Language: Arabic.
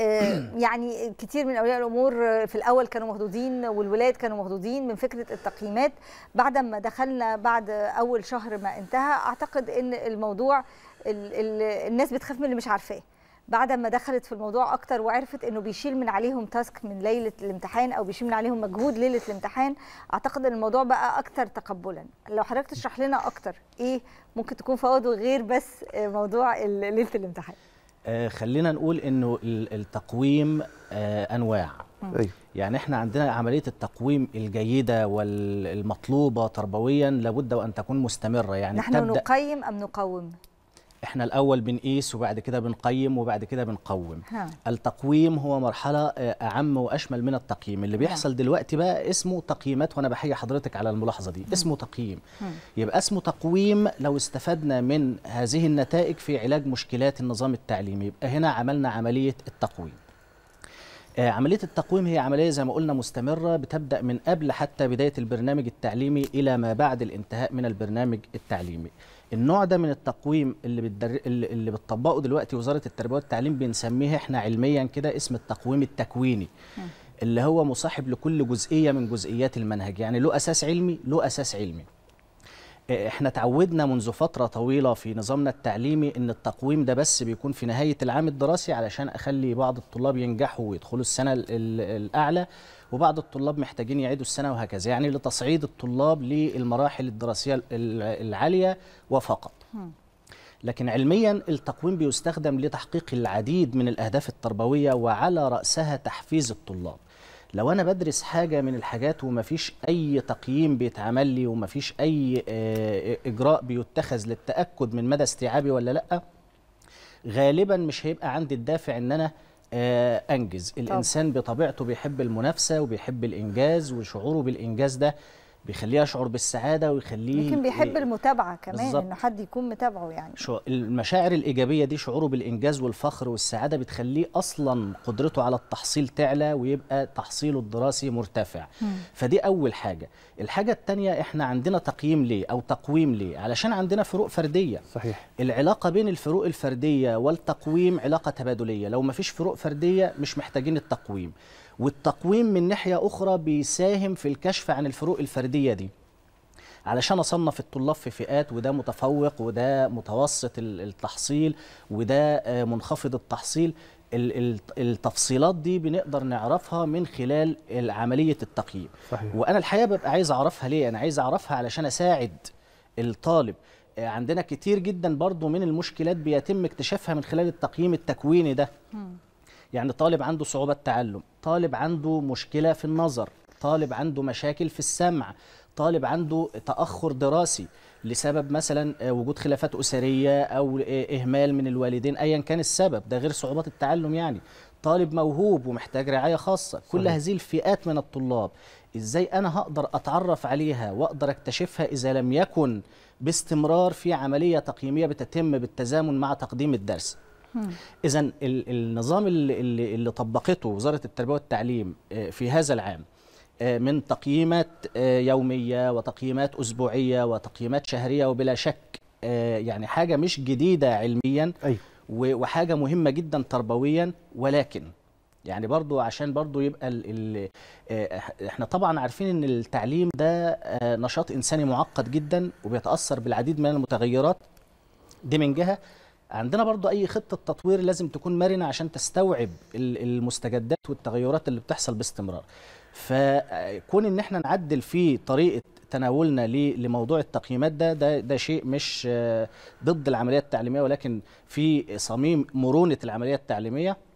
آه، يعني كتير من اولياء الامور في الاول كانوا مخضوضين والولاد كانوا مخضوضين من فكره التقييمات بعد ما دخلنا بعد اول شهر ما انتهى اعتقد ان الموضوع الـ الـ الناس بتخاف من اللي مش عارفاه بعد ما دخلت في الموضوع اكتر وعرفت انه بيشيل من عليهم تاسك من ليله الامتحان او بيشيل من عليهم مجهود ليله الامتحان اعتقد ان الموضوع بقى اكتر تقبلا لو حضرتك تشرح لنا اكتر ايه ممكن تكون فوائده غير بس موضوع ليله الامتحان آه، خلينا نقول انه التقويم آه، انواع أيوه. يعني احنا عندنا عمليه التقويم الجيده والمطلوبه تربويا لابد وان تكون مستمره يعني نحن نقيم ام نقوم احنا الاول بنقيس وبعد كده بنقيم وبعد كده بنقوم ها. التقويم هو مرحله آه، اعم واشمل من التقييم اللي بيحصل ها. دلوقتي بقى اسمه تقييمات وانا بحيي حضرتك على الملاحظه دي م. اسمه تقييم ها. يبقى اسمه تقويم لو استفدنا من هذه النتائج في علاج مشكلات النظام التعليمي يبقى هنا عملنا عمليه التقويم آه، عملية التقويم هي عملية زي ما قلنا مستمرة بتبدأ من قبل حتى بداية البرنامج التعليمي إلى ما بعد الانتهاء من البرنامج التعليمي النوع ده من التقويم اللي بتدر... اللي بتطبقه دلوقتي وزاره التربيه والتعليم بنسميه احنا علميا كده اسم التقويم التكويني اللي هو مصاحب لكل جزئيه من جزئيات المنهج يعني له اساس علمي له اساس علمي احنا تعودنا منذ فتره طويله في نظامنا التعليمي ان التقويم ده بس بيكون في نهايه العام الدراسي علشان اخلي بعض الطلاب ينجحوا ويدخلوا السنه الاعلى وبعض الطلاب محتاجين يعيدوا السنه وهكذا يعني لتصعيد الطلاب للمراحل الدراسيه العاليه وفقط لكن علميا التقويم بيستخدم لتحقيق العديد من الاهداف التربويه وعلى راسها تحفيز الطلاب لو انا بدرس حاجه من الحاجات ومفيش اي تقييم بيتعمل لي ومفيش اي آه، اجراء بيتخذ للتاكد من مدى استيعابي ولا لا غالبا مش هيبقى عندي الدافع ان انا آه، انجز الانسان بطبيعته بيحب المنافسه وبيحب الانجاز وشعوره بالانجاز ده بيخليه يشعر بالسعاده ويخليه يمكن بيحب ي... المتابعه كمان بالزبط. انه حد يكون متابعه يعني شو المشاعر الايجابيه دي شعوره بالانجاز والفخر والسعاده بتخليه اصلا قدرته على التحصيل تعلى ويبقى تحصيله الدراسي مرتفع م. فدي اول حاجه الحاجه الثانيه احنا عندنا تقييم ليه او تقويم ليه علشان عندنا فروق فرديه صحيح العلاقه بين الفروق الفرديه والتقويم علاقه تبادليه لو ما فيش فروق فرديه مش محتاجين التقويم والتقويم من ناحيه اخرى بيساهم في الكشف عن الفروق الفرديه الفرديه دي علشان اصنف الطلاب في فئات وده متفوق وده متوسط التحصيل وده آه، منخفض التحصيل التفصيلات دي بنقدر نعرفها من خلال عمليه التقييم صحيح. وانا الحقيقه ببقى عايز اعرفها ليه انا عايز اعرفها علشان اساعد الطالب آه، عندنا كتير جدا برضو من المشكلات بيتم اكتشافها من خلال التقييم التكويني ده م. يعني طالب عنده صعوبة تعلم طالب عنده مشكلة في النظر طالب عنده مشاكل في السمع طالب عنده تاخر دراسي لسبب مثلا آه، وجود خلافات اسريه او آه، اهمال من الوالدين ايا كان السبب ده غير صعوبات التعلم يعني طالب موهوب ومحتاج رعايه خاصه كل صحيح. هذه الفئات من الطلاب ازاي انا هقدر اتعرف عليها واقدر اكتشفها اذا لم يكن باستمرار في عمليه تقييميه بتتم بالتزامن مع تقديم الدرس اذا النظام اللي, اللي طبقته وزاره التربيه والتعليم آه، في هذا العام آه، من تقييمات آه، يومية وتقييمات أسبوعية وتقييمات شهرية وبلا شك آه، يعني حاجة مش جديدة علميا أيوة. وحاجة مهمة جدا تربويا ولكن يعني برضو عشان برضو يبقى ال ال احنا طبعا عارفين ان التعليم ده نشاط انساني معقد جدا وبيتاثر بالعديد من المتغيرات دي من جهه عندنا برضو اي خطه تطوير لازم تكون مرنه عشان تستوعب المستجدات والتغيرات اللي بتحصل باستمرار فكون ان احنا نعدل في طريقه تناولنا لموضوع التقييمات ده ده ده شيء مش آه، ضد العمليه التعليميه ولكن في صميم مرونه العمليه التعليميه